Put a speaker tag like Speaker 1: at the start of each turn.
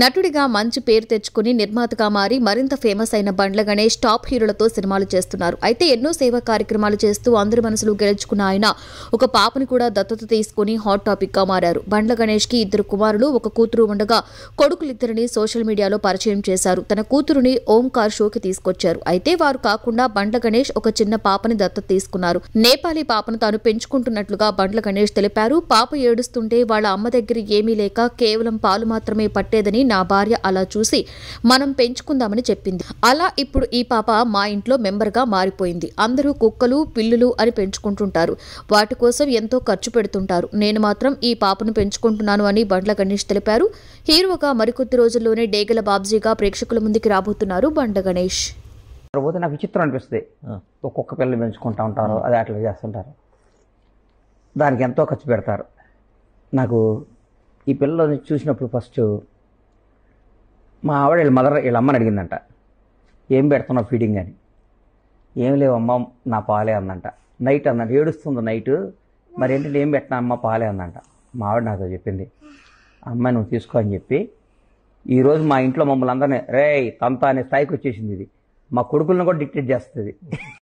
Speaker 1: నటుడిగా మంచి పేరు తెచ్చుకుని నిర్మాతగా మారి మరింత ఫేమస్ అయిన బండ్ల గణేష్ టాప్ హీరోలతో సినిమాలు చేస్తున్నారు అయితే ఎన్నో సేవా కార్యక్రమాలు చేస్తూ అందరి మనసులు గెలుచుకున్న ఆయన ఒక పాపని కూడా దత్తత తీసుకుని హాట్ టాపిక్ గా మారారు బండ్ల గణేష్ కి ఇద్దరు కుమారులు ఒక కూతురు ఉండగా కొడుకులిద్దరిని సోషల్ మీడియాలో పరిచయం చేశారు తన కూతురుని ఓంకార్ షోకి తీసుకొచ్చారు అయితే వారు కాకుండా బండ్ల గణేష్ ఒక చిన్న పాపని దత్తత తీసుకున్నారు నేపాలీ పాపను తాను పెంచుకుంటున్నట్లుగా బండ్ల గణేష్ తెలిపారు పాప ఏడుస్తుంటే వాళ్ళ అమ్మ దగ్గర ఏమీ లేక కేవలం పాలు మాత్రమే పట్టేదని నా భార్య అలా చూసి మనం పెంచుకుందామని చెప్పింది అలా ఇప్పుడు ఈ పాప మా ఇంట్లో మెంబర్గా మారిపోయింది అందరూ కుక్కలు పిల్లులు అని పెంచుకుంటుంటారు వాటి కోసం ఎంతో ఖర్చు పెడుతుంటారు నేను మాత్రం ఈ పాపను పెంచుకుంటున్నాను అని బండ్ల గణేష్ తెలిపారు హీరోగా మరికొద్ది రోజుల్లోనే డేగల బాబ్జీగా ప్రేక్షకుల ముందుకి రాబోతున్నారు బండ్ల గణేష్
Speaker 2: పోతే నాకు విచిత్రం అనిపిస్తుంది ఒక్కొక్క పిల్లలు పెంచుకుంటూ ఉంటారు అది అట్లా చేస్తుంటారు దానికి ఎంతో ఖర్చు పెడతారు నాకు ఈ పిల్లలని చూసినప్పుడు ఫస్ట్ మా ఆవిడ వీళ్ళ మదర్ వీళ్ళ అమ్మని అడిగిందంట ఏం పెడుతున్నావు ఫీడింగ్ అని ఏం అమ్మ నా పాలే అందంట నైట్ అన్నాడు ఏడుస్తుంది నైట్ మరి ఏంటంటే ఏం పెట్టినా అమ్మ పాలే అందంట మా ఆవిడ నాతో చెప్పింది అమ్మ నువ్వు తీసుకో అని చెప్పి ఈరోజు మా ఇంట్లో మమ్మల్ని అందరినీ రే తంత అనే స్థాయికి వచ్చేసింది ఇది మా కొడుకులను కూడా డిక్టేట్ చేస్తుంది